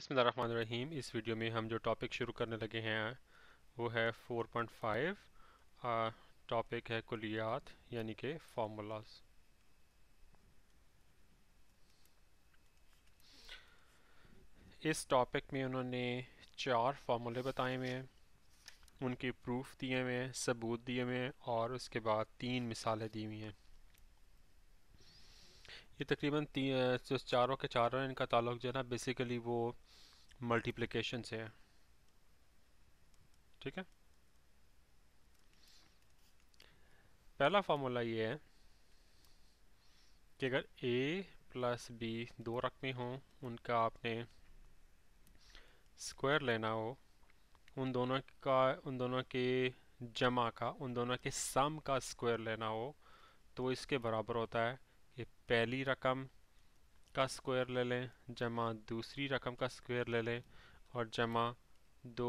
बसमीम इस वीडियो में हम जो टॉपिक शुरू करने लगे हैं वो है 4.5 टॉपिक है कुलियात यानी कि फार्मूलाज इस टॉपिक में उन्होंने चार फार्मूले बताए हुए हैं उनके प्रूफ दिए हुए हैं सबूत दिए हुए हैं और उसके बाद तीन मिसालें दी हुई हैं ये तकरीबन जो चारों के चारों इनका ताल्लुक जो है ना बेसिकली वो मल्टीप्लिकेशन से है ठीक है पहला फार्मूला ये है कि अगर ए प्लस बी दो रकमें हों उनका आपने स्क्वायर लेना हो उन दोनों का उन दोनों के जमा का उन दोनों के सम का स्क्वायर लेना हो तो इसके बराबर होता है कि पहली रकम का स्क्वायर ले लें जमा दूसरी रकम का स्क्वायर ले लें और जमा दो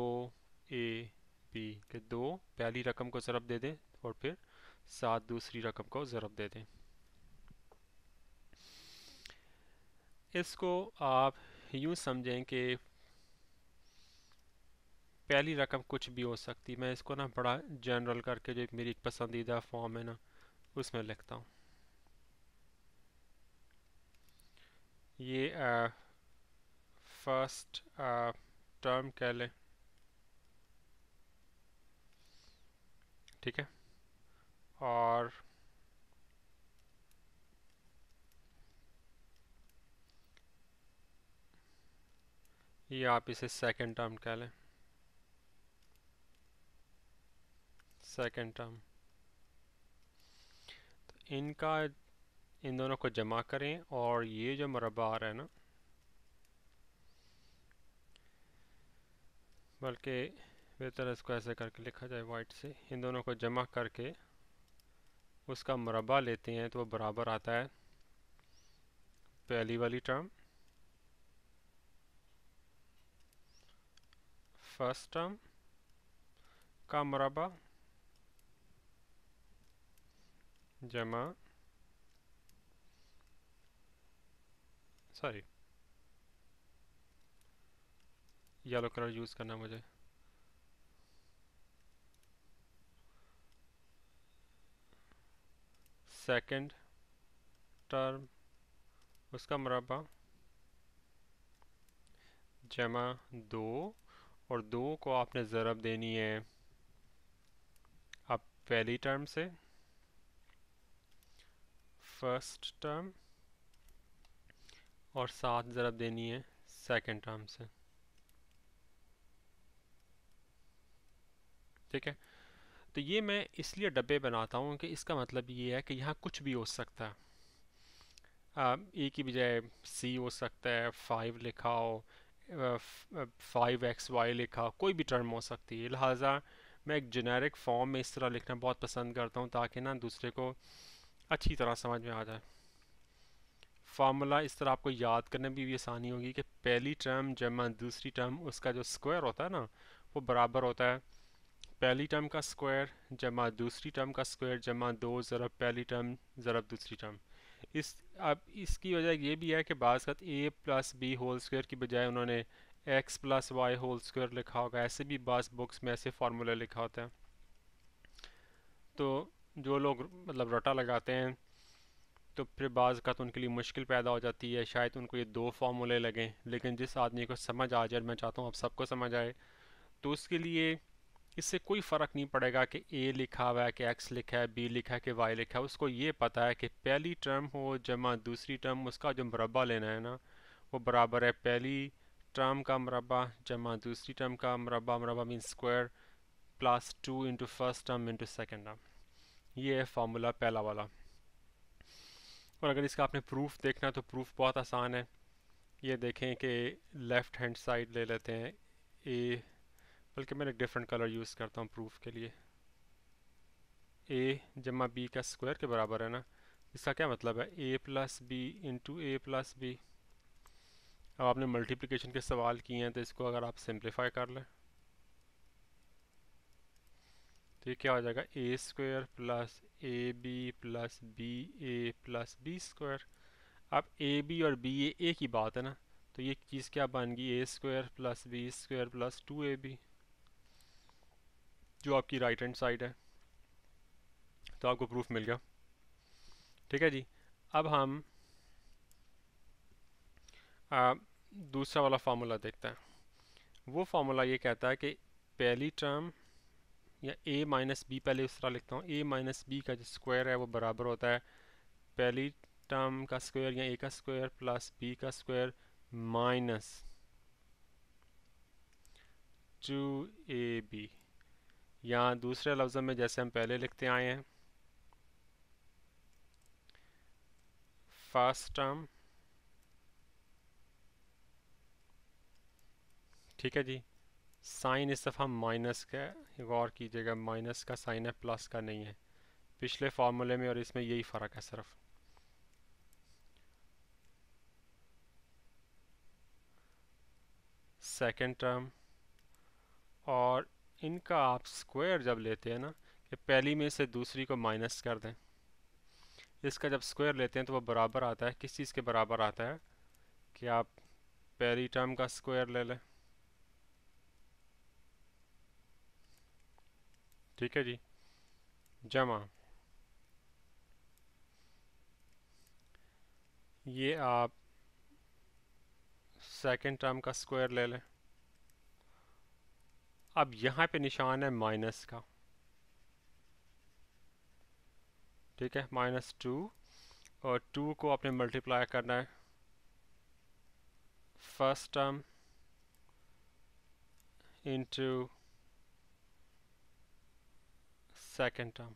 ए बी के दो पहली रकम को ज़रब दे दें और फिर सात दूसरी रकम को ज़रब दे दें इसको आप यूँ समझें कि पहली रकम कुछ भी हो सकती मैं इसको ना बड़ा जनरल करके जो मेरी एक पसंदीदा फॉर्म है ना उसमें लिखता हूँ ये फर्स्ट टर्म कह लें ठीक है और ये आप इसे सेकंड टर्म कह लें सेकंड टर्म तो इनका इन दोनों को जमा करें और ये जो मरबा आ रहा है ना बल्कि बेहतर इसको ऐसे करके लिखा जाए वाइट से इन दोनों को जमा करके उसका मरबा लेते हैं तो वो बराबर आता है पहली वाली टर्म फर्स्ट टर्म का मरबा जमा सॉरी येलो कलर यूज़ करना मुझे सेकंड टर्म उसका मरबा जमा दो और दो को आपने ज़रब देनी है आप पहली टर्म से फर्स्ट टर्म और सात ज़रब देनी है सेकेंड टर्म से ठीक है तो ये मैं इसलिए डब्बे बनाता हूँ कि इसका मतलब ये है कि यहाँ कुछ भी हो सकता है ए की बजाय सी हो सकता है फाइव लिखा हो फाइव एक्स वाई लिखा कोई भी टर्म हो सकती है लिहाजा मैं एक जेनेरिक फॉर्म में इस तरह लिखना बहुत पसंद करता हूँ ताकि ना दूसरे को अच्छी तरह समझ में आ जाए फार्मूला इस तरह आपको याद करने भी आसानी होगी कि पहली टर्म जमा दूसरी टर्म उसका जो स्क्वायर होता है ना वो बराबर होता है पहली टर्म का स्क्वायर जमा दूसरी टर्म का स्क्वायर जमा दो ज़रब पहली टर्म ज़रब दूसरी टर्म इस अब इसकी वजह ये भी है कि बाज़त A plus B whole square की बजाय उन्होंने X plus Y whole square लिखा होगा ऐसे भी बास बुक्स में ऐसे फार्मूला लिखा होता है तो जो लोग मतलब रटा लगाते हैं तो फिर बाज़ का तो उनके लिए मुश्किल पैदा हो जाती है शायद उनको ये दो फार्मूले लगें लेकिन जिस आदमी को समझ आ जाए मैं चाहता हूँ आप सबको समझ आए तो उसके लिए इससे कोई फ़र्क नहीं पड़ेगा कि ए लिखा हुआ है कि एक्स लिखा है बी लिखा है कि वाई लिखा है उसको ये पता है कि पहली टर्म हो जमा दूसरी टर्म उसका जो मुरबा लेना है ना वो बराबर है पहली टर्म का मरबा जमा दूसरी टर्म का मरबा मरबा mean square plus two into first term into second term ये है फार्मूला पहला वाला और अगर इसका आपने प्रूफ देखना तो प्रूफ बहुत आसान है ये देखें कि लेफ़्ट हैंड साइड ले लेते हैं ए बल्कि मैं एक डिफरेंट कलर यूज़ करता हूँ प्रूफ के लिए ए जमा बी का स्क्वायर के बराबर है ना इसका क्या मतलब है A plus B into A plus B अब आपने मल्टीप्लिकेशन के सवाल किए हैं तो इसको अगर आप सिंप्लीफाई कर लें ये क्या हो जाएगा A square plus A B plus B A plus B square अब ए बी और बी ए ए की बात है ना तो ये चीज़ क्या बन गई A square plus B square plus two A B जो आपकी राइट हैंड साइड है तो आपको प्रूफ मिल गया ठीक है जी अब हम आ, दूसरा वाला फार्मूला देखते हैं वो फार्मूला ये कहता है कि पहली टर्म या a माइनस बी पहले इस तरह लिखता हूँ a माइनस बी का जो स्क्वायर है वो बराबर होता है पहली टर्म का स्क्वायर या a का स्क्वायर प्लस b का square minus two A B या दूसरे लफ्ज़ में जैसे हम पहले लिखते आए हैं फर्स्ट टर्म ठीक है जी साइन इस दफ़ा माइनस का गौर कीजिएगा माइनस का साइन है प्लस का नहीं है पिछले फार्मूले में और इसमें यही फ़र्क है सिर्फ सेकेंड टर्म और इनका आप स्क्वायर जब लेते हैं ना कि पहली में से दूसरी को माइनस कर दें इसका जब स्क्वायर लेते हैं तो वो बराबर आता है किस चीज़ के बराबर आता है कि आप पहली टर्म का स्क्वायर ले लें ठीक है जी जमा ये आप सेकेंड टर्म का स्क्वायर ले लें अब यहाँ पे निशान है माइनस का ठीक है माइनस टू और टू को आपने मल्टीप्लाई करना है first term into second term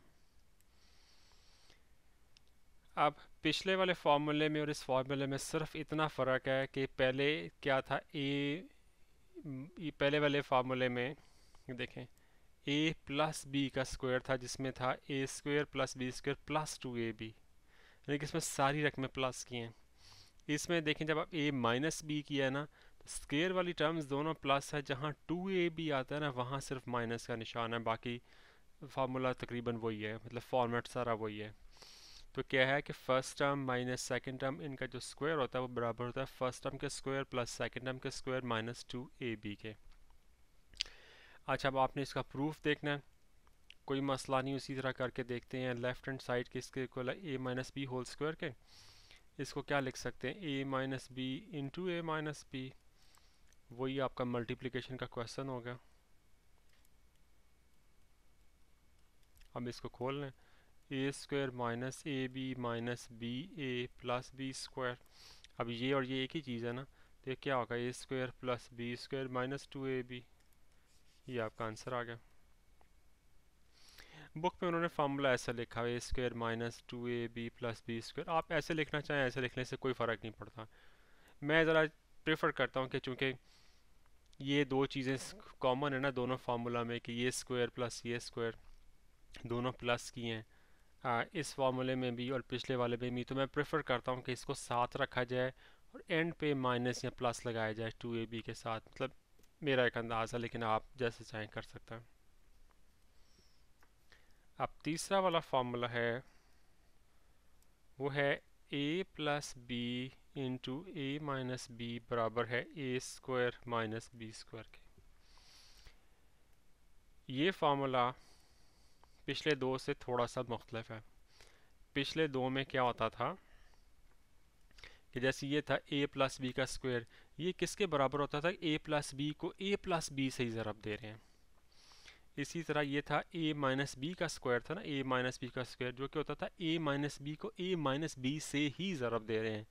अब पिछले वाले फार्मूले में और इस फार्मूले में सिर्फ इतना फ़र्क है कि पहले क्या था ए पहले वाले फार्मूले में देखें ए प्लस बी का स्क्वायर था जिसमें था A square plus B square plus two A B यानी कि इसमें सारी रकमें प्लस की हैं इसमें देखें जब आप ए माइनस बी किया है ना तो स्क्वायर वाली टर्म्स दोनों प्लस है जहाँ टू ए बी आता है ना वहाँ सिर्फ माइनस का निशान है बाकी फार्मूला तकरीबन वही है मतलब फॉर्मेट सारा वही है तो क्या है कि first term minus second term इनका जो स्क्वायर होता है वो बराबर होता है फर्स्ट टर्म के स्क्वायर प्लस सेकेंड टर्म के square minus two A B के अच्छा अब आपने इसका प्रूफ देखना है कोई मसला नहीं उसी तरह करके देखते हैं लेफ्ट हैंड साइड के इसके इक्वल है A minus B whole square के इसको क्या लिख सकते हैं A minus B into A minus B वही आपका मल्टीप्लीकेशन का क्वेश्चन होगा हम इसको खोल लें A square minus A B minus B A plus B square अब ये और ये एक ही चीज़ है ना तो ये क्या होगा A square plus B square minus two A B ये आपका आंसर आ गया बुक में उन्होंने फार्मूला ऐसा लिखा A square minus two A B plus B square आप ऐसे लिखना चाहें ऐसे लिखने से कोई फ़र्क नहीं पड़ता मैं ज़रा प्रेफर करता हूँ कि चूँकि ये दो चीज़ें कॉमन है ना दोनों फार्मूला में कि ये स्क्वायर प्लस ये स्क्वायर दोनों प्लस की हैं हाँ, इस फार्मूले में भी और पिछले वाले में भी तो मैं प्रेफर करता हूँ कि इसको साथ रखा जाए और एंड पे माइनस या प्लस लगाया जाए टू ए बी के साथ मतलब मेरा एक अंदाज़ है लेकिन आप जैसे चाहें कर सकते हैं अब तीसरा वाला फार्मूला है वो है A plus B into A minus B बराबर है A square minus B square के ये फार्मूला पिछले दो से थोड़ा सा मुख्तलफ है पिछले दो में क्या होता था कि जैसे ये था ए प्लस बी का स्क्वायर ये किसके बराबर होता था ए प्लस बी को ए प्लस बी से ही ज़रब दे रहे हैं इसी तरह ये था ए माइनस बी का स्क्वायर था ना ए माइनस बी का स्क्वायर जो कि होता था ए माइनस बी को ए माइनस बी से ही ज़रब दे रहे हैं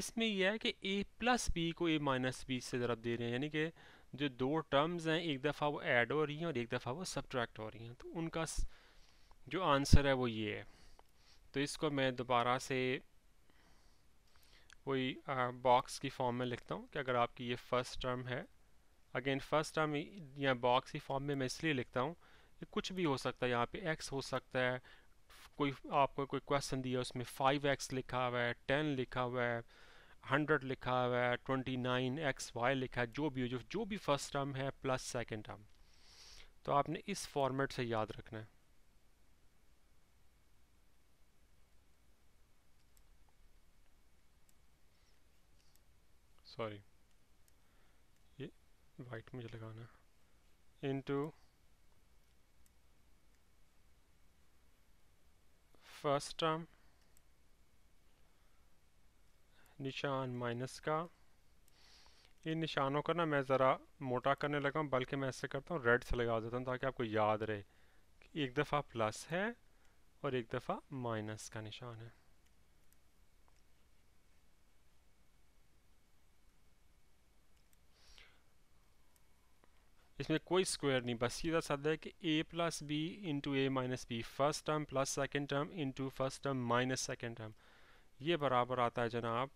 इसमें यह है कि ए प्लस बी को ए माइनस बी से ज़रब दे रहे हैं यानी कि जो दो टर्म्स हैं एक दफ़ा वो ऐड हो रही हैं और एक दफ़ा वो सब्ट्रैक्ट हो रही हैं तो उनका जो आंसर है वो ये है तो इसको मैं दोबारा से कोई बॉक्स की फॉर्म में लिखता हूँ कि अगर आपकी ये फर्स्ट टर्म है अगेन फर्स्ट टर्म या बॉक्स की फॉर्म में मैं इसलिए लिखता हूँ कि कुछ भी हो सकता है यहाँ पे एक्स हो सकता है कोई आपको कोई क्वेश्चन दिया उसमें फाइव एक्स लिखा हुआ है टेन लिखा हुआ है हंड्रेड लिखा हुआ है ट्वेंटी नाइन एक्स वाई लिखा है जो भी जो, जो भी फर्स्ट टर्म है प्लस सेकेंड टर्म तो आपने इस फॉर्मेट से याद रखना है सॉरी ये वाइट मुझे लगाना इनटू फर्स्ट टर्म निशान माइनस का इन निशानों का ना मैं ज़रा मोटा करने लगा हूँ बल्कि मैं ऐसे करता हूँ रेड से लगा देता हूँ ताकि आपको याद रहे कि एक दफ़ा प्लस है और एक दफ़ा माइनस का निशान है इसमें कोई स्क्वायर नहीं बस सीधा साधा है कि A plus B into A minus B first term plus second term into first term minus second term ये बराबर आता है जनाब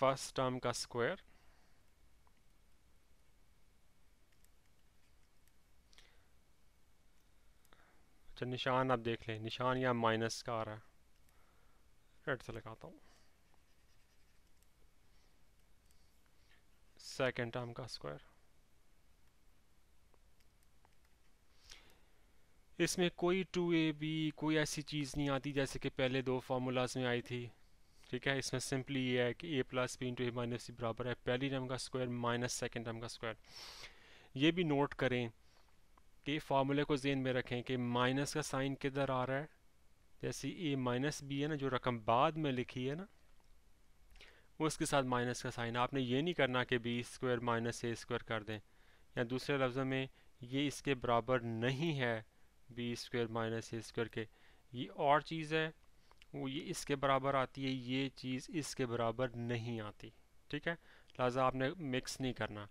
फर्स्ट टर्म का स्क्वायर अच्छा निशान आप देख लें निशान या माइनस का आ रहा है रेड से लगाता हूँ सेकेंड टर्म का स्क्वायर इसमें कोई टू ए बी कोई ऐसी चीज़ नहीं आती जैसे कि पहले दो फार्मूलाज में आई थी ठीक है इसमें सिंपली ये है कि A plus B into A minus C बराबर है पहली टर्म का स्क्वायर माइनस सेकेंड टर्म का स्क्वायर ये भी नोट करें कि फार्मूले को जेन में रखें कि माइनस का साइन किधर आ रहा है जैसे ए माइनस बी है ना जो रकम बाद में लिखी है ना उसके साथ माइनस का साइन आपने ये नहीं करना कि B square minus A square कर दें या दूसरे लफ्ज़ों में ये इसके बराबर नहीं है B square minus A square के ये और चीज़ है वो ये इसके बराबर आती है ये चीज़ इसके बराबर नहीं आती ठीक है लिहाजा आपने मिक्स नहीं करना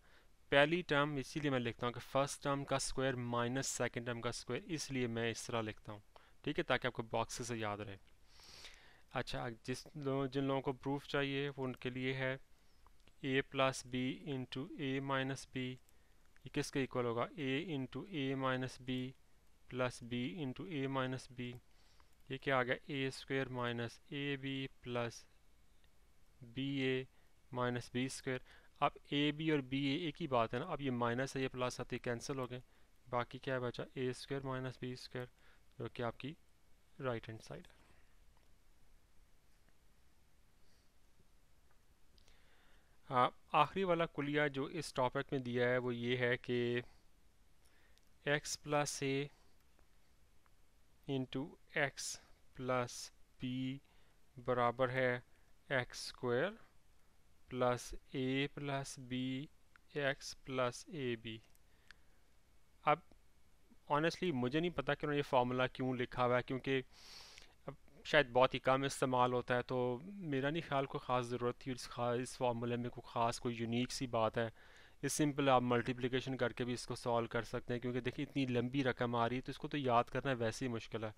पहली टर्म इसीलिए मैं लिखता हूँ कि फर्स्ट टर्म का स्क्वायर माइनस सेकेंड टर्म का स्क्वायर इसलिए मैं इस तरह लिखता हूँ ठीक है ताकि आपको बॉक्स से याद रहे अच्छा जिस लो, जिन लोगों को प्रूफ चाहिए वो उनके लिए है A plus B into A minus B ये किसके इक्वल होगा A into A minus B plus B into A minus B ये क्या आ गया A square minus A B plus B A minus B square अब ए बी और B ए एक ही बात है ना अब ये माइनस है ये प्लस आते कैंसिल हो गए बाकी क्या बचा A square minus B square जो कि आपकी राइट हैंड साइड है आखिरी वाला कुलिया जो इस टॉपिक में दिया है वो ये है कि X plus A into X plus B बराबर है X square plus A plus B X plus A B अब ऑनेस्टली मुझे नहीं पता कि उन्होंने ये फार्मूला क्यों लिखा हुआ है क्योंकि अब शायद बहुत ही कम इस्तेमाल होता है तो मेरा नहीं ख्याल कोई ख़ास ज़रूरत थी इस खास इस फार्मूले में कोई ख़ास कोई यूनिक सी बात है इस सिंपल आप मल्टीप्लिकेशन करके भी इसको सॉल्व कर सकते हैं क्योंकि देखिए इतनी लंबी रकम आ रही है तो इसको तो याद करना वैसे ही मुश्किल है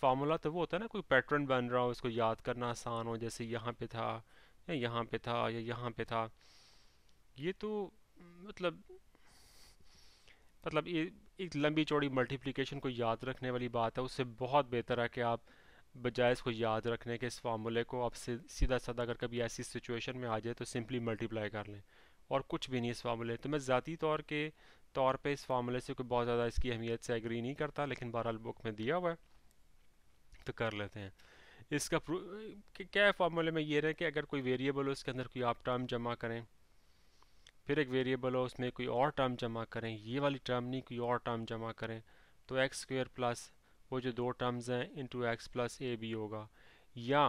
फार्मूला तो वो होता है ना कोई पैटर्न बन रहा हो इसको याद करना आसान हो जैसे यहाँ पे था या यहाँ पे था या यहाँ पे था ये तो मतलब मतलब ये एक लंबी चौड़ी मल्टीप्लिकेशन को याद रखने वाली बात है उससे बहुत बेहतर है कि आप बजाय इसको याद रखने के इस फार्मूले को आप सीधा साधा अगर कभी ऐसी सिचुएशन में आ जाए तो सिंपली मल्टीप्लाई कर लें और कुछ भी नहीं इस फार्मूले तो मैं ज़ाती तौर के तौर पे इस फार्मूले से कोई बहुत ज़्यादा इसकी अहमियत से एग्री नहीं करता लेकिन बहरहाल बुक में दिया हुआ है तो कर लेते हैं इसका क्या फार्मूले में ये रहे कि अगर कोई वेरिएबल हो उसके अंदर कोई आप टर्म जमा करें फिर एक वेरिएबल हो उसमें कोई और टर्म जमा करें ये वाली टर्म नहीं कोई और टर्म जमा करें तो एक्स स्क्र प्लस वो जो दो टर्म्स हैं into X plus A B होगा या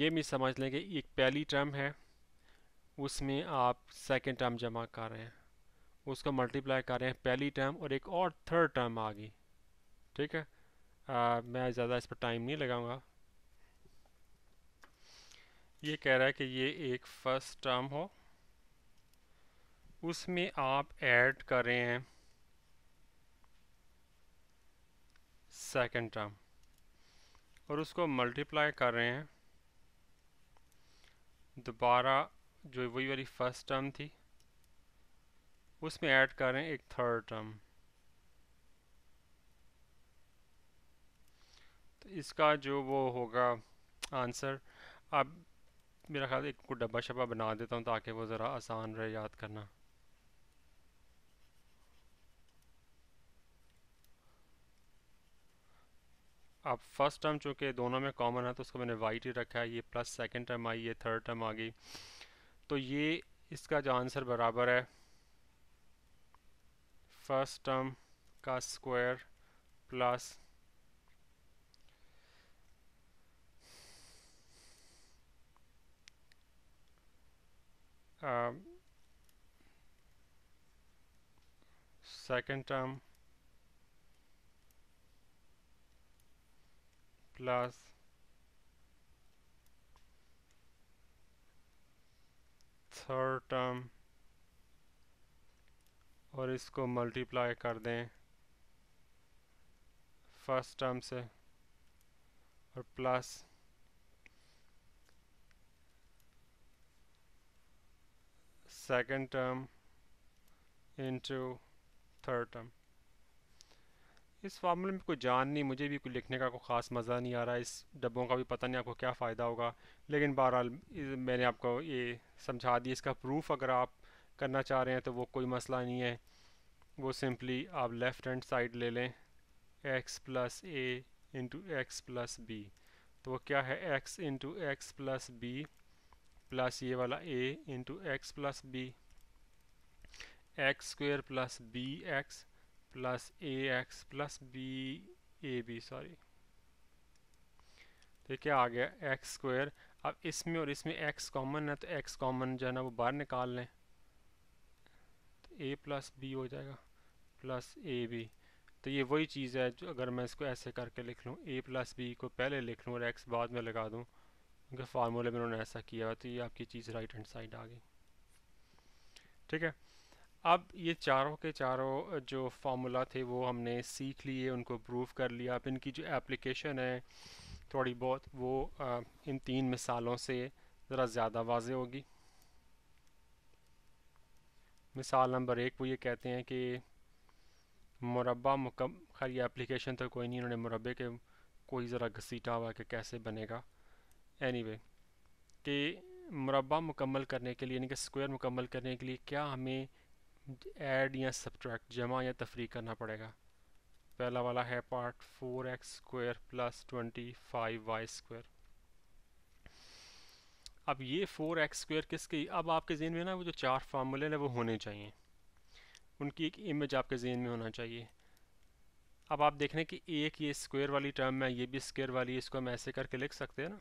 ये भी समझ लें कि एक पहली टर्म है उसमें आप सेकेंड टर्म जमा कर रहे हैं उसका मल्टीप्लाई कर रहे हैं पहली टर्म और एक और थर्ड टर्म आ गई ठीक है आ, मैं ज़्यादा इस पर टाइम नहीं लगाऊंगा ये कह रहा है कि ये एक फर्स्ट टर्म हो उसमें आप ऐड कर रहे हैं सेकेंड टर्म और उसको मल्टीप्लाई कर रहे हैं दोबारा जो वही वाली फर्स्ट टर्म थी उसमें ऐड करें एक थर्ड टर्म तो इसका जो वो होगा आंसर अब मेरा ख्याल एक को डब्बा शब्बा बना देता हूँ ताकि वो ज़रा आसान रहे याद करना अब फर्स्ट टर्म चूँकि दोनों में कॉमन है तो उसको मैंने वाइट ही रखा है ये प्लस सेकंड टर्म आई ये थर्ड टर्म आ गई तो ये इसका जो आंसर बराबर है फर्स्ट टर्म का square plus second term plus third term um, और इसको मल्टीप्लाई कर दें फर्स्ट टर्म से और plus second term into third term इस फार्मूले में कोई जान नहीं मुझे भी कोई लिखने का कोई ख़ास मज़ा नहीं आ रहा इस डब्बों का भी पता नहीं आपको क्या फ़ायदा होगा लेकिन बहरहाल मैंने आपको ये समझा दिया इसका प्रूफ अगर आप करना चाह रहे हैं तो वो कोई मसला नहीं है वो सिंपली आप लेफ़्ट हैंड साइड ले लें X plus A into X plus B तो वो क्या है X into X plus B plus ये वाला A into X plus B X square plus B X plus A X plus B A B sorry तो क्या आ गया एक्स स्क्वायर अब इसमें और इसमें एक्स कॉमन है तो एक्स कॉमन जो है ना वो बाहर निकाल लें तो ए प्लस बी हो जाएगा प्लस ए बी तो ये वही चीज़ है जो अगर मैं इसको ऐसे करके लिख लूँ ए प्लस बी को पहले लिख लूँ और एक्स बाद में लगा दूँ क्योंकि फार्मूले में उन्होंने ऐसा किया तो ये आपकी चीज़ राइट हैंड साइड आ गई ठीक है अब ये चारों के चारों जो फार्मूला थे वो हमने सीख लिए उनको प्रूव कर लिया अब इनकी जो एप्लीकेशन है थोड़ी बहुत वो आ, इन तीन मिसालों से ज़रा ज़्यादा वाज होगी मिसाल नंबर एक वो ये कहते हैं कि मुरबा मुकम खैर ये एप्लीकेशन तो कोई नहीं उन्होंने मुरबे के कोई ज़रा घसीटा हुआ कि कैसे बनेगा एनी anyway, कि मुरबा मुकम्मल करने के लिए यानी कि स्क्वायर मुकम्मल करने के लिए क्या हमें ऐड या सब्ट्रैक्ट जमा या तफरी करना पड़ेगा पहला वाला है part four X square plus twenty five Y square अब ये फोर एक्स स्क्वायर किसकी अब आपके जहन में ना वो जो चार फार्मूले हैं वो होने चाहिए उनकी एक इमेज आपके जहन में होना चाहिए अब आप देख रहे हैं कि एक ये स्क्वायर वाली टर्म है ये भी स्क्वायर वाली है इसको हम ऐसे करके लिख सकते हैं ना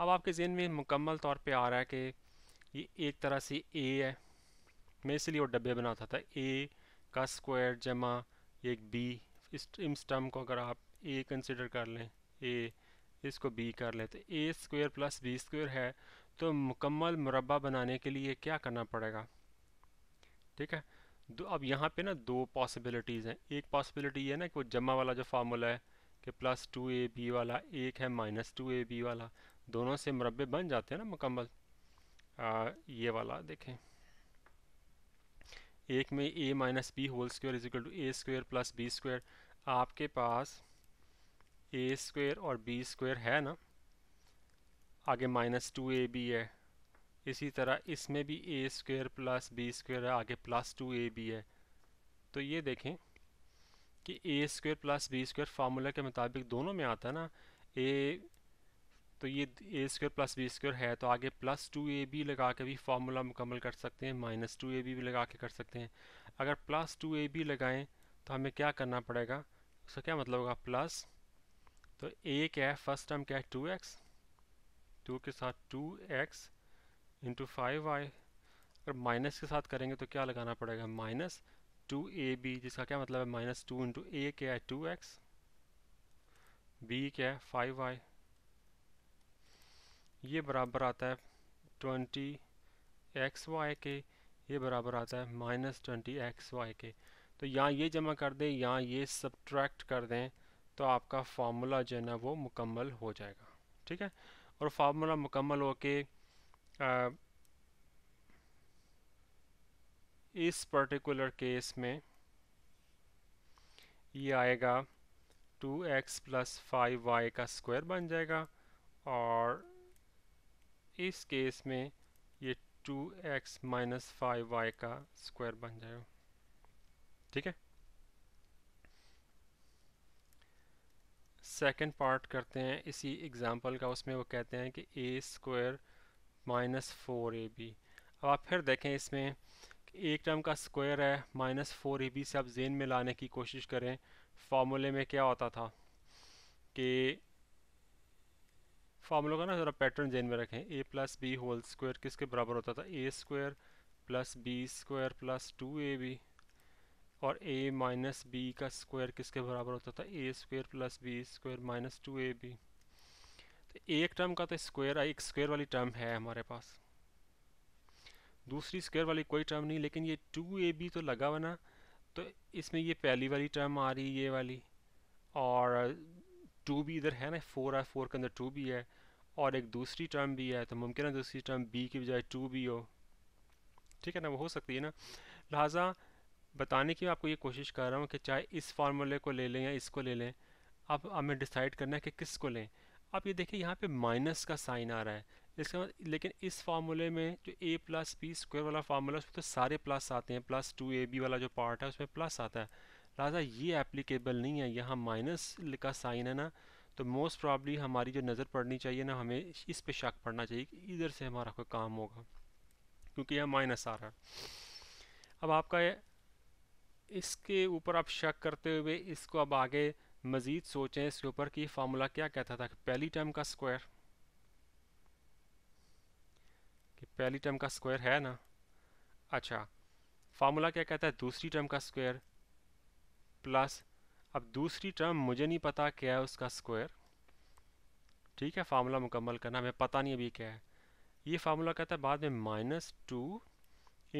अब आपके जहन में मुकम्मल तौर पे आ रहा है कि ये एक तरह से ए है मैं इसलिए वो डब्बे बनाता था ए का स्क्वायर जमा एक बी इस इस को अगर आप ए कंसिडर कर लें ए इसको बी कर लें तो A square plus B square है तो मुकम्मल मुरबा बनाने के लिए क्या करना पड़ेगा ठीक है दो अब यहाँ पे ना दो पॉसिबिलिटीज़ हैं एक पॉसिबिलिटी है ना कि वो जमा वाला जो फार्मूला है कि प्लस टू ए बी वाला एक है माइनस टू ए बी वाला दोनों से मुरबे बन जाते हैं ना मुकम्मल आ, ये वाला देखें एक में A minus B whole square is equal to A square plus B square आपके पास ए स्क्वायर और बी स्क्वायर है ना आगे माइनस टू ए बी है इसी तरह इसमें भी A square plus B square है आगे प्लस टू ए बी है तो ये देखें कि A square plus B square formula के मुताबिक दोनों में आता है ना ए तो ये A square plus B square है तो आगे प्लस टू ए बी लगा के भी फार्मूला मुकम्मल कर सकते हैं माइनस टू ए बी भी लगा के कर सकते हैं अगर प्लस टू ए बी लगाएँ तो हमें क्या करना पड़ेगा उसका क्या मतलब होगा प्लस तो ए क्या है फर्स्ट टर्म क्या है टू एक्स टू के साथ two X into five Y अगर माइनस के साथ करेंगे तो क्या लगाना पड़ेगा माइनस टू ए बी जिसका क्या मतलब है माइनस टू इंटू ए क्या है टू एक्स बी क्या है फाइव वाई ये बराबर आता है ट्वेंटी एक्स वाई के ये बराबर आता है माइनस ट्वेंटी एक्स वाई के तो यहाँ ये जमा कर दें यहाँ ये सब्ट्रैक्ट कर दें तो आपका फार्मूला जो है ना वो मुकम्मल हो जाएगा ठीक है और फार्मूला मुकम्मल हो के आ, इस पर्टिकुलर केस में ये आएगा two X plus five Y का स्क्वायर बन जाएगा और इस केस में ये two X minus five Y का स्क्वायर बन जाएगा ठीक है सेकंड पार्ट करते हैं इसी एग्जांपल का उसमें वो कहते हैं कि A square minus four A B अब आप फिर देखें इसमें एक टर्म का स्क्वायर है माइनस फोर ए बी से आप जेन में लाने की कोशिश करें फार्मूले में क्या होता था कि फार्मूलों तो का ना ज़रा पैटर्न जेन में रखें A plus B whole square किसके बराबर होता था A square plus B square plus two A B और ए माइनस बी का स्क्वायर किसके बराबर होता था A square plus B square minus two A B तो एक टर्म का तो स्क्वायर आई एक स्क्वायर वाली टर्म है हमारे पास दूसरी स्क्वायर वाली कोई टर्म नहीं लेकिन ये टू ए बी तो लगा हुआ ना तो इसमें ये पहली वाली टर्म आ रही है ये वाली और टू भी इधर है ना फोर है फोर के अंदर टू भी है और एक दूसरी टर्म भी है तो मुमकिन है दूसरी टर्म बी की बजाय टू भी हो ठीक है ना वो हो सकती है ना लिहाजा बताने की आपको ये कोशिश कर रहा हूँ कि चाहे इस फार्मूले को ले लें या इसको ले लें अब हमें डिसाइड करना है कि किस को लें आप ये देखिए यहाँ पे माइनस का साइन आ रहा है इसके बाद मतलब, लेकिन इस फार्मूले में जो ए प्लस बी स्क्वायर वाला फार्मूला उसमें तो सारे प्लस आते हैं प्लस टू ए बी वाला जो पार्ट है उसमें प्लस आता है लिहाजा ये एप्लीकेबल नहीं है यहाँ माइनस का साइन है ना तो मोस्ट प्रॉब्ली हमारी जो नज़र पड़नी चाहिए ना हमें इस पे शक पड़ना चाहिए कि इधर से हमारा कोई काम होगा क्योंकि यह माइनस आ रहा है अब आपका इसके ऊपर आप शक करते हुए इसको अब आगे मज़ीद सोचें इसके ऊपर कि फार्मूला क्या कहता था पहली टर्म का स्क्वायर कि पहली टर्म का स्क्वायर है ना अच्छा फार्मूला क्या कहता है दूसरी टर्म का स्क्वायर प्लस अब दूसरी टर्म मुझे नहीं पता क्या है उसका स्क्वायर ठीक है फार्मूला मुकम्मल करना हमें पता नहीं अभी क्या है ये फार्मूला कहता है बाद में minus two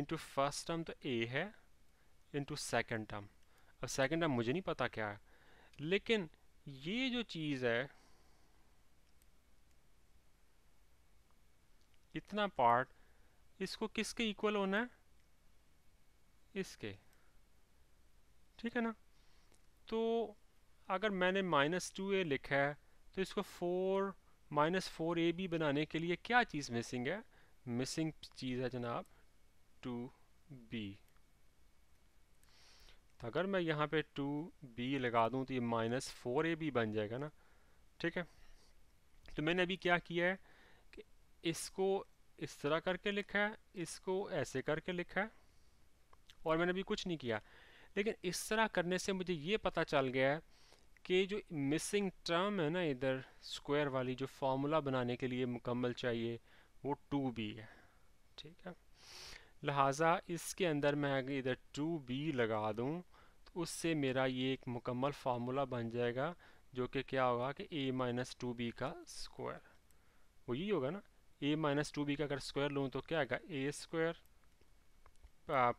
into first term तो ए है इंटू सेकेंड टर्म अब सेकेंड टर्म मुझे नहीं पता क्या है लेकिन ये जो चीज़ है इतना पार्ट इसको किसके इक्वल होना है इसके ठीक है ना तो अगर मैंने माइनस टू ए लिखा है तो इसको four minus four A B बनाने के लिए क्या चीज़ मिसिंग है मिसिंग चीज़ है जनाब टू बी तो अगर मैं यहाँ पे टू बी लगा दूँ तो ये माइनस फोर ए बी बन जाएगा ना ठीक है तो मैंने अभी क्या किया है कि इसको इस तरह करके लिखा है इसको ऐसे करके लिखा है और मैंने अभी कुछ नहीं किया लेकिन इस तरह करने से मुझे ये पता चल गया है कि जो मिसिंग टर्म है ना इधर स्क्वायर वाली जो फार्मूला बनाने के लिए मुकम्मल चाहिए वो टू बी है ठीक है लिहाजा इसके अंदर मैं अगर इधर टू बी लगा दूँ तो उससे मेरा ये एक मुकम्मल फार्मूला बन जाएगा जो कि क्या होगा कि ए माइनस टू बी का स्क्वायर वो यही होगा ना ए माइनस टू बी का अगर स्क्वायर लूँ तो क्या आएगा A square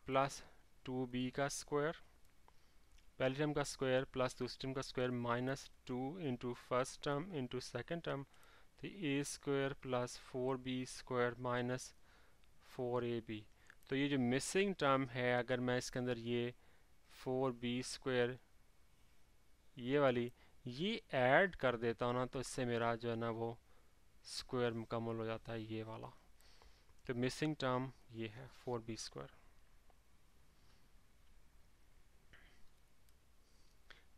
plus two B का स्क्वायर पहले टर्म का स्क्वायर प्लस दूसरी टर्म का square minus two into first term into second term तो A square plus four B square minus four A B तो ये जो मिसिंग टर्म है अगर मैं इसके अंदर ये फोर बी स्क्वायर ये वाली ये ऐड कर देता हूँ ना तो इससे मेरा जो है ना वो स्क्वायर मुकम्मल हो जाता है ये वाला तो मिसिंग टर्म ये है फोर बी स्क्वायर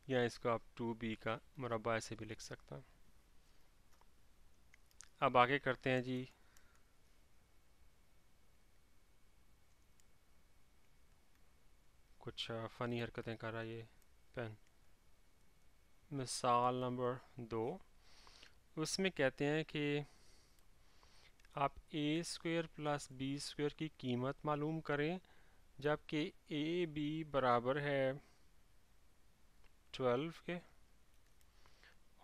या इसको आप टू बी का मुरबा ऐसे भी लिख सकता हैं अब आगे करते हैं जी कुछ फ़नी हरकतें कर रहा है ये पेन मिसाल नंबर दो उसमें कहते हैं कि आप A square plus B square की कीमत मालूम करें जबकि ए बी बराबर है ट्वेल्व के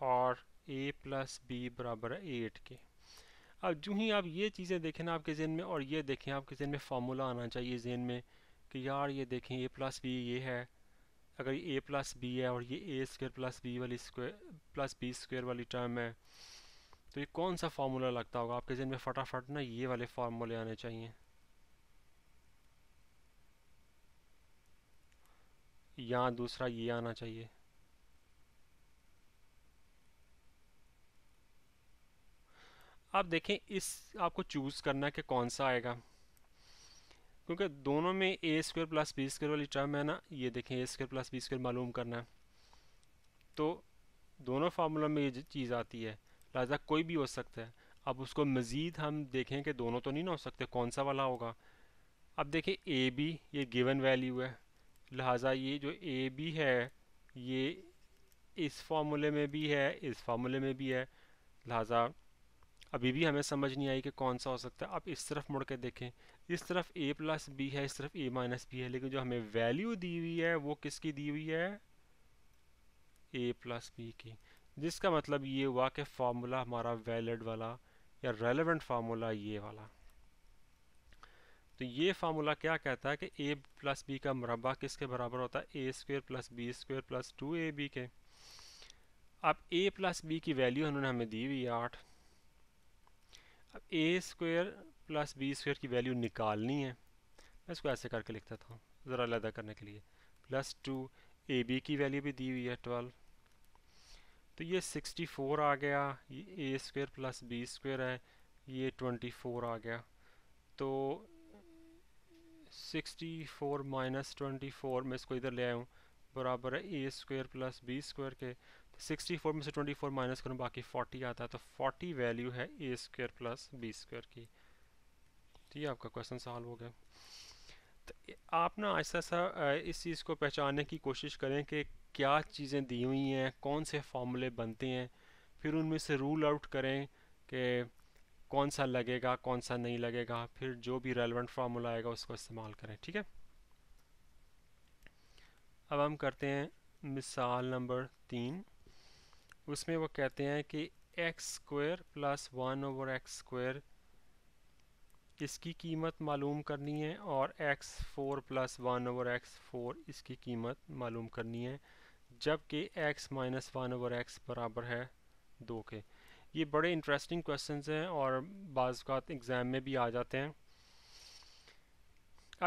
और ए प्लस बी बराबर है एट के अब जूँ ही आप ये चीज़ें देखें ना आपके जहन में और ये देखें आपके जहन में फार्मूला आना चाहिए जहन में कि यार ये देखें ए प्लस बी ये है अगर ये ए प्लस बी है और ये ए स्क्वेयर प्लस बी वाली स्क्वेयर प्लस बी स्क्वेयर वाली टर्म है तो ये कौन सा फार्मूला लगता होगा आपके जहन में फटाफट ना ये वाले फार्मूले आने चाहिए यहाँ दूसरा ये आना चाहिए आप देखें इस आपको चूज़ करना है कि कौन सा आएगा क्योंकि दोनों में A square plus B square वाली टर्म है ना ये देखें A square plus B square मालूम करना है तो दोनों फार्मूला में ये चीज़ आती है लिहाजा कोई भी हो सकता है अब उसको मज़ीद हम देखें कि दोनों तो नहीं ना हो सकते कौन सा वाला होगा अब देखें ए बी ये गिवन वैल्यू है लिहाजा ये जो ए बी है ये इस फार्मूले में भी है इस फार्मूले में भी है लिहाजा अभी भी हमें समझ नहीं आई कि कौन सा हो सकता है आप इस तरफ मुड़ के देखें इस तरफ ए प्लस बी है इस तरफ ए माइनस बी है लेकिन जो हमें वैल्यू दी हुई है वो किसकी दी हुई है ए प्लस बी की जिसका मतलब ये हुआ कि फार्मूला हमारा वैलिड वाला या रेलिवेंट फार्मूला ये वाला तो ये फार्मूला क्या कहता है कि ए प्लस बी का मुरबा किसके बराबर होता है A square plus B square plus two A B के अब ए प्लस बी की वैल्यू उन्होंने हमें दी हुई है आठ अब A square plus B square की वैल्यू निकालनी है मैं इसको ऐसे करके लिखता था ज़रा अलहदा करने के लिए प्लस टू ए बी की वैल्यू भी दी हुई है ट्वेल्व तो ये सिक्सटी फोर आ गया ये A square plus B square है ये ट्वेंटी फोर आ गया तो sixty four minus twenty four मैं इसको इधर ले आया हूँ बराबर है A square plus B square के 64 में से 24 माइनस करूँ बाकी 40 आता है तो 40 वैल्यू है A square plus B square की तो ये आपका क्वेश्चन सॉल्व हो गया तो आप ना ऐसा ऐसा इस चीज़ को पहचानने की कोशिश करें कि क्या चीज़ें दी हुई हैं कौन से फॉर्मूले बनते हैं फिर उनमें से रूल आउट करें कि कौन सा लगेगा कौन सा नहीं लगेगा फिर जो भी रेलिवेंट फार्मूला आएगा उसको इस्तेमाल करें ठीक है अब हम करते हैं मिसाल नंबर तीन उसमें वो कहते हैं कि X square plus one over X square इसकी कीमत मालूम करनी है और X four plus one over X four इसकी कीमत मालूम करनी है जबकि X minus one over X बराबर है दो के ये बड़े इंटरेस्टिंग क्वेश्चंस हैं और बाज़ात एग्ज़ाम में भी आ जाते हैं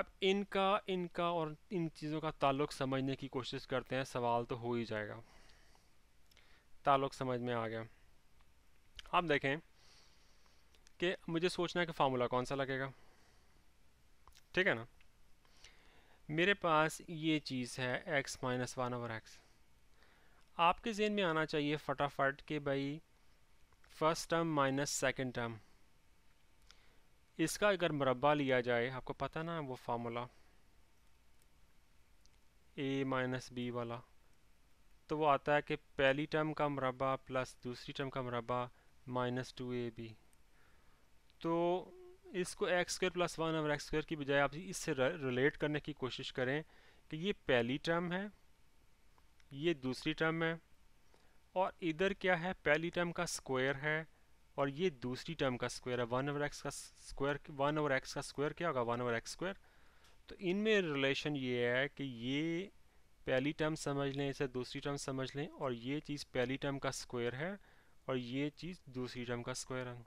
अब इनका इनका और इन चीज़ों का ताल्लुक समझने की कोशिश करते हैं सवाल तो हो ही जाएगा ताल्लुक समझ में आ गया आप देखें कि मुझे सोचना है कि फार्मूला कौन सा लगेगा ठीक है ना मेरे पास ये चीज़ है x minus one over X आपके जेन में आना चाहिए फटाफट कि भाई first term minus second term इसका अगर मुरबा लिया जाए आपको पता ना वो फार्मूला ए माइनस बी वाला तो वो आता है कि पहली टर्म का मरबा प्लस दूसरी टर्म का मरबा माइनस टू ए बी तो इसको एक्स स्क्र प्लस वन और एक्स स्क्र की बजाय आप इससे रिलेट करने की कोशिश करें कि ये पहली टर्म है ये दूसरी टर्म है और इधर क्या है पहली टर्म का स्क्वायर है और ये दूसरी टर्म का स्क्वायर है वन ओवर एक्स का स्क्वायर वन ओवर एक्स का स्क्वायर क्या होगा वन ओवर एक्स स्क्वायर तो इनमें रिलेशन ये है कि ये पहली टर्म समझ लें इसे दूसरी टर्म समझ लें और ये चीज़ पहली टर्म का स्क्वायर है और ये चीज़ दूसरी टर्म का स्क्वायर है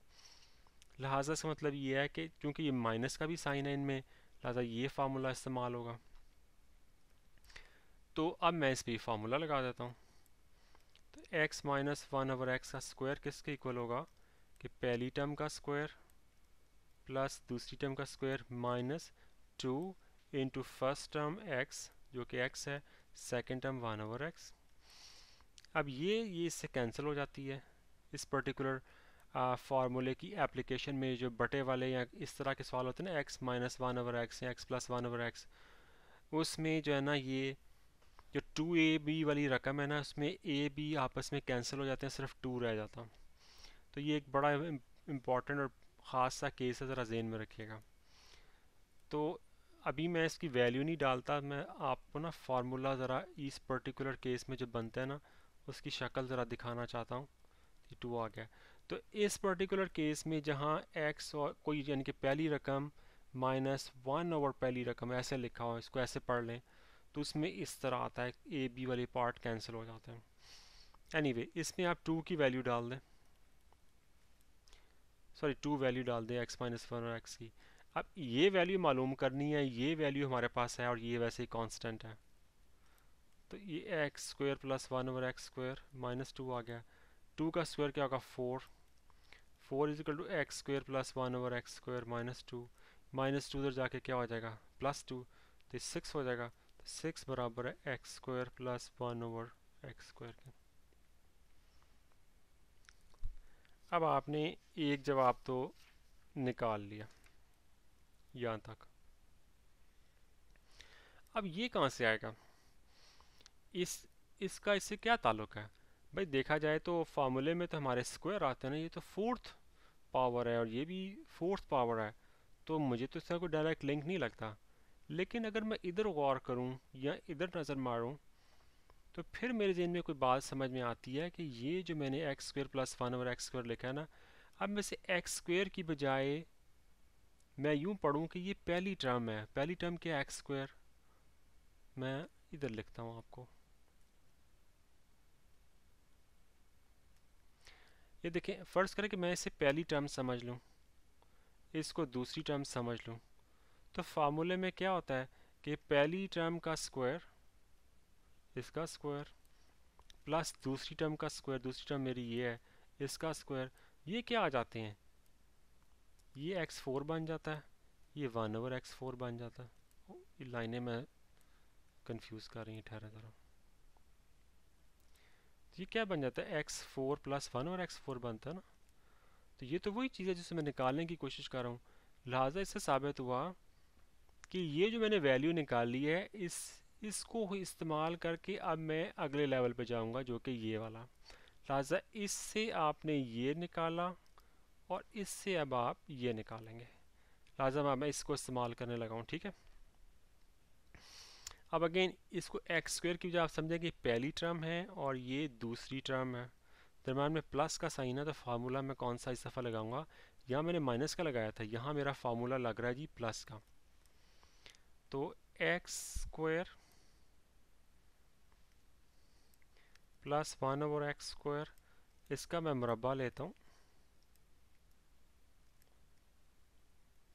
लिहाजा इसका मतलब ये है कि चूँकि ये माइनस का भी साइन है इनमें लिहाजा ये फार्मूला इस्तेमाल होगा तो अब मैं इस पर फार्मूला लगा देता हूँ तो X minus one over X का स्क्वायर किसके इक्वल होगा कि पहली टर्म का स्क्वायर प्लस दूसरी टर्म का square minus two into first term X जो कि एक्स है second term one over X अब ये ये इससे कैंसिल हो जाती है इस पर्टिकुलर फार्मूले की एप्लीकेशन में जो बटे वाले या इस तरह के सवाल होते हैं ना X minus one over X या X plus one over X उसमें जो है ना ये जो टू ए बी वाली रकम है ना उसमें ए बी आपस में कैंसिल हो जाते हैं सिर्फ टू रह जाता तो ये एक बड़ा इम्पॉर्टेंट और ख़ास सा केस है ज़रा जेन में रखिएगा तो अभी मैं इसकी वैल्यू नहीं डालता मैं आपको ना फार्मूला ज़रा इस पर्टिकुलर केस में जो बनता है ना उसकी शक्ल ज़रा दिखाना चाहता हूँ ये टू आ गया तो इस पर्टिकुलर केस में जहाँ एक्स और कोई यानी कि पहली रकम माइनस वन ओवर पहली रकम ऐसे लिखा हो इसको ऐसे पढ़ लें तो उसमें इस तरह आता है ए बी वाले पार्ट कैंसिल हो जाते हैं एनी anyway, इसमें आप टू की वैल्यू डाल दें सॉरी टू वैल्यू डाल दें एक्स माइनस वन और एक्स की अब ये वैल्यू मालूम करनी है ये वैल्यू हमारे पास है और ये वैसे ही कॉन्स्टेंट है तो ये X square plus one over X square minus two आ गया टू का स्क्वायर क्या होगा four four is equal to X square plus one over X square minus two minus two उधर जाके क्या हो जाएगा प्लस टू तो सिक्स हो जाएगा तो सिक्स बराबर है X square plus one over X square के अब आपने एक जवाब तो निकाल लिया यहाँ तक अब ये कहाँ से आएगा इस इसका इससे क्या ताल्लुक है भाई देखा जाए तो फार्मूले में तो हमारे स्क्वायर आते हैं ना ये तो फोर्थ पावर है और ये भी फोर्थ पावर है तो मुझे तो इसका कोई डायरेक्ट लिंक नहीं लगता लेकिन अगर मैं इधर गौर करूँ या इधर नज़र मारूँ तो फिर मेरे जहन में कोई बात समझ में आती है कि ये जो मैंने एक्स स्क्र प्लस वन और एक्स स्क्र लिखा है ना अब मैं इसे एक्स स्क्र की बजाय मैं यूं पढ़ूँ कि ये पहली टर्म है पहली टर्म क्या एक्स स्क्वायर मैं इधर लिखता हूँ आपको ये देखें फ़र्ज़ करें कि मैं इसे पहली टर्म समझ लूँ इसको दूसरी टर्म समझ लूँ तो फार्मूले में क्या होता है कि पहली टर्म का स्क्वायर इसका स्क्वायर प्लस दूसरी टर्म का स्क्वायर दूसरी टर्म मेरी ये है इसका स्क्वायर ये क्या आ जाते हैं ये एक्स फोर बन जाता है ये वन ओवर एक्स फोर बन जाता है ये लाइनें मैं कंफ्यूज कर रही हूँ ठहरा जरा तो ये क्या बन जाता है X four plus one over X four बनता है ना तो ये तो वही चीज़ है जिसे मैं निकालने की कोशिश कर रहा हूँ लिहाजा इससे साबित हुआ कि ये जो मैंने वैल्यू निकाली है इस इसको इस्तेमाल करके अब मैं अगले लेवल पे जाऊंगा जो कि ये वाला लिहाजा इससे आपने ये निकाला और इससे अब आप ये निकालेंगे लाजम अब मैं इसको इस्तेमाल करने लगा हूँ ठीक है अब अगेन इसको एक्स स्क्वेयर की वजह आप समझेंगे पहली टर्म है और ये दूसरी टर्म है दरम्यान में प्लस का साइन है तो फार्मूला मैं कौन सा इस दफ़ा लगाऊंगा यहाँ मैंने माइनस का लगाया था यहाँ मेरा फार्मूला लग रहा है जी प्लस का तो X square plus one over X square इसका मैं मुरबा लेता हूँ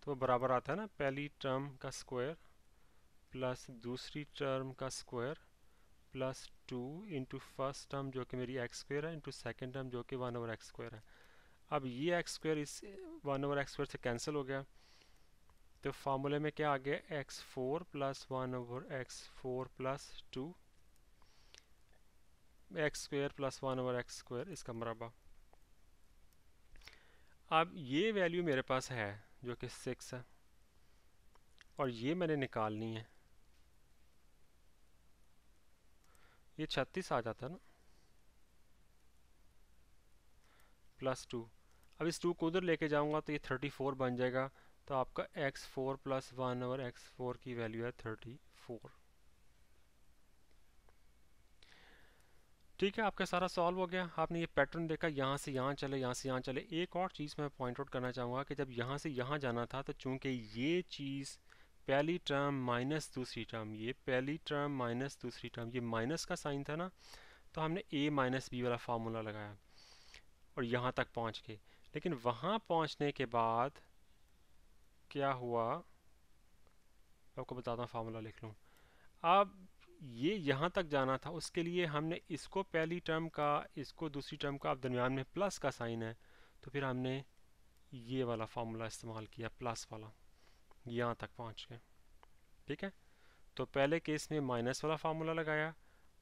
तो बराबर आता है ना पहली टर्म का स्क्वायर प्लस दूसरी टर्म का square plus two into first term जो कि मेरी एक्स स्क्वायर है इंटू सेकेंड टर्म जो कि वन ओवर एक्स स्क्वायर है अब ये एक्स स्क्वायर इस वन ओवर एक्स स्क्वायर से कैंसिल हो गया तो फार्मूले में क्या आ गया X four plus one over X four plus two X square plus one over X square इसका मरबा अब ये वैल्यू मेरे पास है जो कि सिक्स है और ये मैंने निकालनी है ये छत्तीस आ जाता है ना प्लस टू अब इस टू को उधर लेके जाऊंगा तो ये थर्टी फोर बन जाएगा तो आपका एक्स फोर प्लस वन और एक्स फोर की वैल्यू है थर्टी फोर ठीक है आपका सारा सॉल्व हो गया आपने ये पैटर्न देखा यहाँ से यहाँ चले यहाँ से यहाँ चले एक और चीज़ मैं पॉइंट आउट करना चाहूँगा कि जब यहाँ से यहाँ जाना था तो चूँकि ये चीज़ पहली टर्म माइनस दूसरी टर्म ये पहली टर्म माइनस दूसरी टर्म ये माइनस का साइन था ना तो हमने ए माइनस बी वाला फार्मूला लगाया और यहाँ तक पहुँच के लेकिन वहाँ पहुँचने के बाद क्या हुआ आपको बताता हूँ फार्मूला लिख लूँ अब ये यहाँ तक जाना था उसके लिए हमने इसको पहली टर्म का इसको दूसरी टर्म का अब दरमियान में प्लस का साइन है तो फिर हमने ये वाला फार्मूला इस्तेमाल किया प्लस वाला यहाँ तक पहुँच गए ठीक है तो पहले केस में माइनस वाला फार्मूला लगाया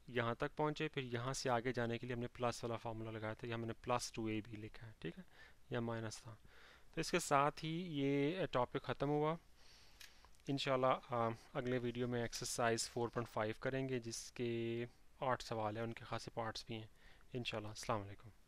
यहाँ तक पहुँचे फिर यहाँ से आगे जाने के लिए हमने प्लस वाला फार्मूला लगाया था तो यह हमने प्लस टू ए भी लिखा है ठीक है या माइनस था तो इसके साथ ही ये टॉपिक ख़त्म हुआ इन अगले वीडियो में एक्सरसाइज 4.5 करेंगे जिसके आठ सवाल हैं उनके खासे पार्ट्स भी हैं इन शाला अलैक्म